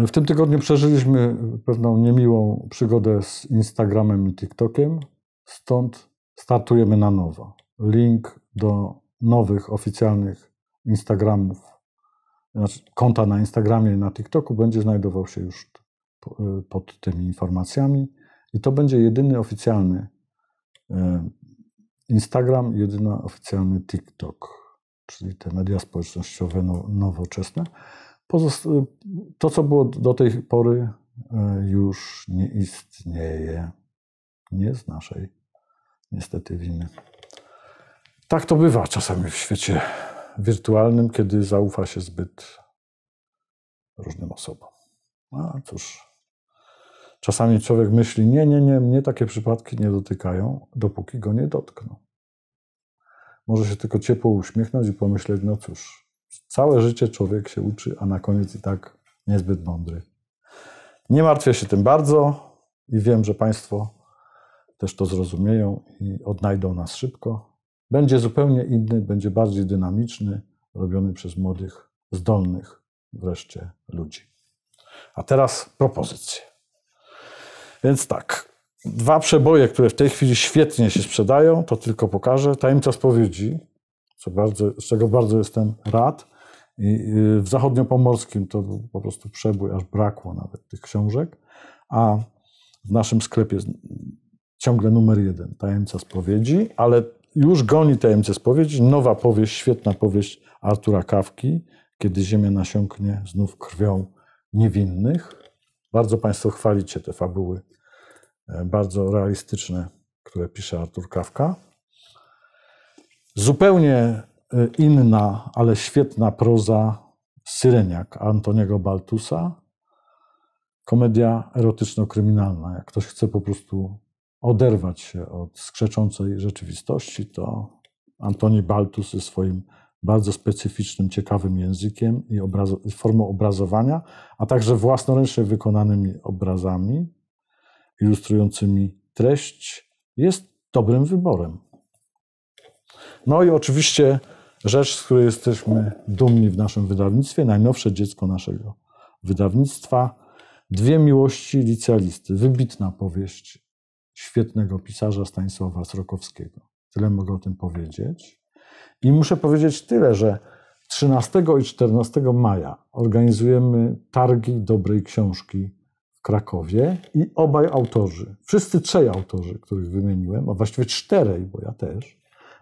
W tym tygodniu przeżyliśmy pewną niemiłą przygodę z Instagramem i TikTokiem, stąd startujemy na nowo. Link do nowych oficjalnych Instagramów, znaczy konta na Instagramie i na TikToku będzie znajdował się już y, pod tymi informacjami i to będzie jedyny oficjalny y, Instagram, jedyny oficjalny TikTok, czyli te media społecznościowe no, nowoczesne to, co było do tej pory, e, już nie istnieje. Nie z naszej, niestety, winy. Tak to bywa czasami w świecie wirtualnym, kiedy zaufa się zbyt różnym osobom. No, a cóż, czasami człowiek myśli: Nie, nie, nie, mnie takie przypadki nie dotykają, dopóki go nie dotkną. Może się tylko ciepło uśmiechnąć i pomyśleć: No cóż, Całe życie człowiek się uczy, a na koniec i tak niezbyt mądry. Nie martwię się tym bardzo i wiem, że Państwo też to zrozumieją i odnajdą nas szybko. Będzie zupełnie inny, będzie bardziej dynamiczny, robiony przez młodych, zdolnych wreszcie ludzi. A teraz propozycje. Więc tak, dwa przeboje, które w tej chwili świetnie się sprzedają, to tylko pokażę. Tajemnica spowiedzi co bardzo, z czego bardzo jestem rad. I y, w zachodniopomorskim to był po prostu przebój, aż brakło nawet tych książek, a w naszym sklepie ciągle numer jeden, Tajemnica Spowiedzi, ale już goni Tajemnicę Spowiedzi, nowa powieść, świetna powieść Artura Kawki, Kiedy ziemia nasiąknie znów krwią niewinnych. Bardzo Państwo chwalicie te fabuły, e, bardzo realistyczne, które pisze Artur Kawka. Zupełnie e, inna, ale świetna proza Syreniak Antoniego Baltusa. Komedia erotyczno-kryminalna. Jak ktoś chce po prostu oderwać się od skrzeczącej rzeczywistości, to Antoni Baltus ze swoim bardzo specyficznym, ciekawym językiem i obraz formą obrazowania, a także własnoręcznie wykonanymi obrazami ilustrującymi treść, jest dobrym wyborem. No i oczywiście rzecz, z której jesteśmy dumni w naszym wydawnictwie, najnowsze dziecko naszego wydawnictwa, Dwie miłości licealisty, wybitna powieść świetnego pisarza Stanisława Srokowskiego. Tyle mogę o tym powiedzieć. I muszę powiedzieć tyle, że 13 i 14 maja organizujemy targi dobrej książki w Krakowie i obaj autorzy, wszyscy trzej autorzy, których wymieniłem, a właściwie czterej, bo ja też,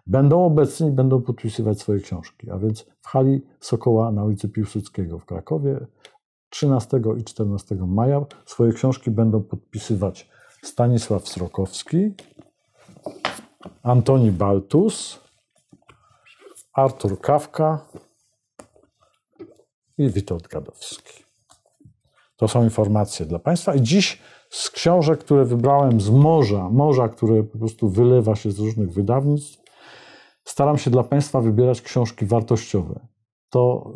będą obecni, będą podpisywać swoje książki. A więc w hali Sokoła na ulicy Piłsudskiego w Krakowie 13 i 14 maja swoje książki będą podpisywać Stanisław Srokowski, Antoni Baltus, Artur Kawka i Witold Gadowski. To są informacje dla Państwa. I dziś z książek, które wybrałem z morza, morza, które po prostu wylewa się z różnych wydawnictw, Staram się dla Państwa wybierać książki wartościowe. To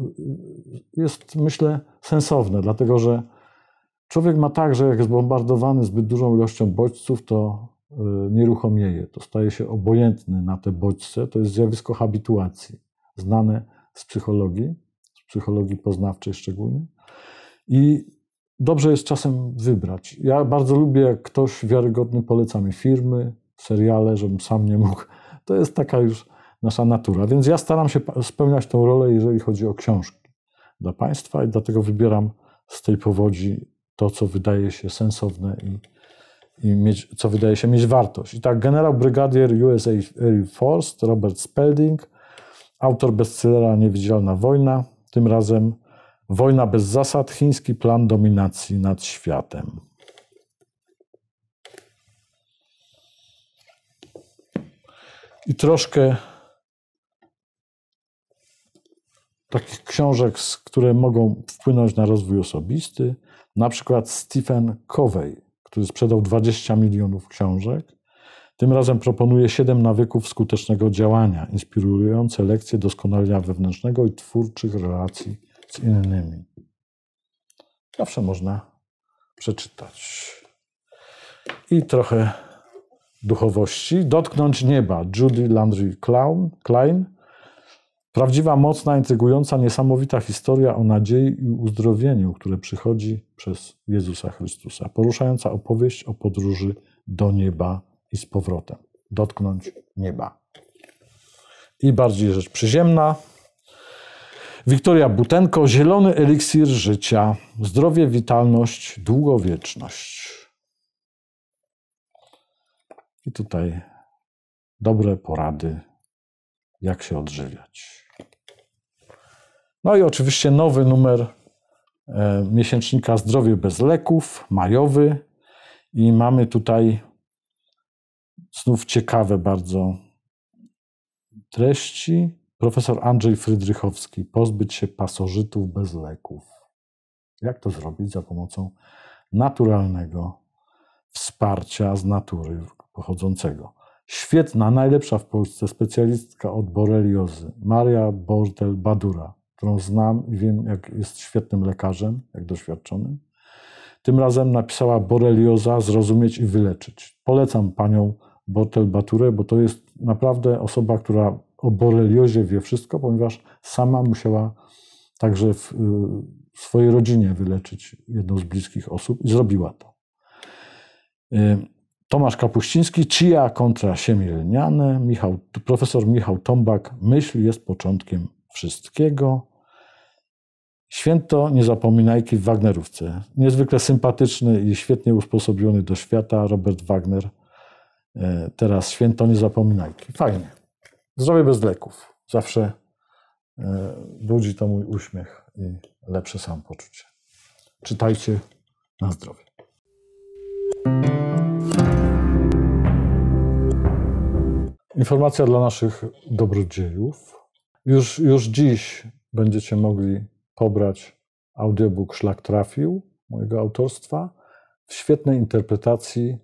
jest, myślę, sensowne, dlatego że człowiek ma tak, że jak jest bombardowany zbyt dużą ilością bodźców, to y, nieruchomieje, to staje się obojętny na te bodźce. To jest zjawisko habituacji, znane z psychologii, z psychologii poznawczej szczególnie. I dobrze jest czasem wybrać. Ja bardzo lubię, jak ktoś wiarygodny poleca mi firmy, seriale, żebym sam nie mógł. To jest taka już nasza natura. Więc ja staram się spełniać tą rolę, jeżeli chodzi o książki dla Państwa i dlatego wybieram z tej powodzi to, co wydaje się sensowne i, i mieć, co wydaje się mieć wartość. I tak generał brygadier USA Air Force Robert Spelding, autor bestsellera Niewidzialna Wojna, tym razem Wojna bez zasad, chiński plan dominacji nad światem. I troszkę takich książek, które mogą wpłynąć na rozwój osobisty. Na przykład Stephen Covey, który sprzedał 20 milionów książek. Tym razem proponuje 7 nawyków skutecznego działania, inspirujące lekcje doskonalenia wewnętrznego i twórczych relacji z innymi. Zawsze można przeczytać. I trochę duchowości. Dotknąć nieba. Judy Landry Klein Prawdziwa, mocna, intrygująca, niesamowita historia o nadziei i uzdrowieniu, które przychodzi przez Jezusa Chrystusa. Poruszająca opowieść o podróży do nieba i z powrotem. Dotknąć nieba. I bardziej rzecz przyziemna. Wiktoria Butenko, Zielony eliksir życia, zdrowie, witalność, długowieczność. I tutaj dobre porady, jak się odżywiać. No i oczywiście nowy numer e, miesięcznika Zdrowie bez leków, majowy. I mamy tutaj znów ciekawe bardzo treści. Profesor Andrzej Frydrychowski, pozbyć się pasożytów bez leków. Jak to zrobić za pomocą naturalnego wsparcia z natury pochodzącego. Świetna, najlepsza w Polsce specjalistka od boreliozy, Maria Bortel-Badura którą znam i wiem, jak jest świetnym lekarzem, jak doświadczonym. Tym razem napisała Borelioza Zrozumieć i Wyleczyć. Polecam panią Bortel Baturę, bo to jest naprawdę osoba, która o boreliozie wie wszystko, ponieważ sama musiała także w, y, w swojej rodzinie wyleczyć jedną z bliskich osób i zrobiła to. Y, Tomasz Kapuściński, Cia kontra Siemielniane, Michał, profesor Michał Tombak, myśl jest początkiem wszystkiego. Święto Niezapominajki w Wagnerówce. Niezwykle sympatyczny i świetnie usposobiony do świata Robert Wagner. E, teraz Święto Niezapominajki. Fajnie. Zdrowie bez leków. Zawsze e, budzi to mój uśmiech i lepsze samopoczucie. Czytajcie na zdrowie. Informacja dla naszych dobrodziejów. Już, już dziś będziecie mogli pobrać audiobook Szlak trafił, mojego autorstwa, w świetnej interpretacji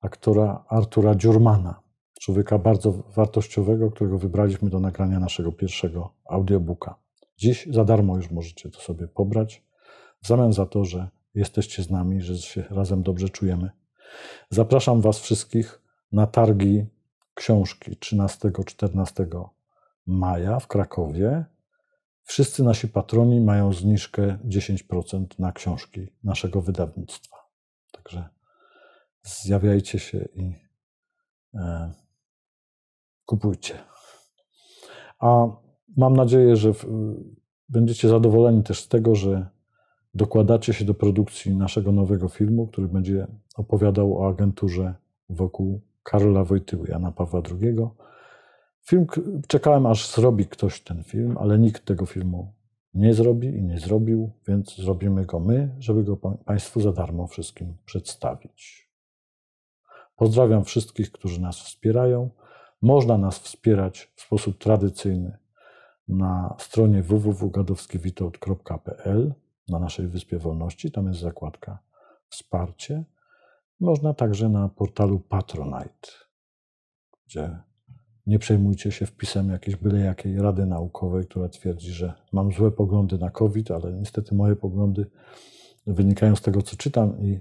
aktora Artura Dziurmana, człowieka bardzo wartościowego, którego wybraliśmy do nagrania naszego pierwszego audiobooka. Dziś za darmo już możecie to sobie pobrać, w zamian za to, że jesteście z nami, że się razem dobrze czujemy. Zapraszam Was wszystkich na targi książki 13-14 maja w Krakowie. Wszyscy nasi patroni mają zniżkę 10% na książki naszego wydawnictwa. Także zjawiajcie się i e, kupujcie. A mam nadzieję, że w, będziecie zadowoleni też z tego, że dokładacie się do produkcji naszego nowego filmu, który będzie opowiadał o agenturze wokół Karola Wojtyły, Jana Pawła II Film, czekałem aż zrobi ktoś ten film, ale nikt tego filmu nie zrobi i nie zrobił, więc zrobimy go my, żeby go Państwu za darmo wszystkim przedstawić. Pozdrawiam wszystkich, którzy nas wspierają. Można nas wspierać w sposób tradycyjny na stronie www.gadowskiwitold.pl na naszej Wyspie Wolności. Tam jest zakładka Wsparcie. Można także na portalu Patronite, gdzie nie przejmujcie się wpisem jakiejś byle jakiej rady naukowej, która twierdzi, że mam złe poglądy na COVID, ale niestety moje poglądy wynikają z tego, co czytam i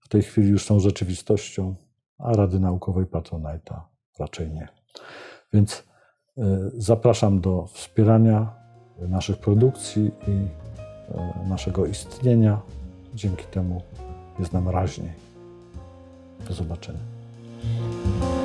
w tej chwili już są rzeczywistością, a rady naukowej Patronite'a raczej nie. Więc e, zapraszam do wspierania naszych produkcji i e, naszego istnienia. Dzięki temu jest nam raźniej. Do zobaczenia.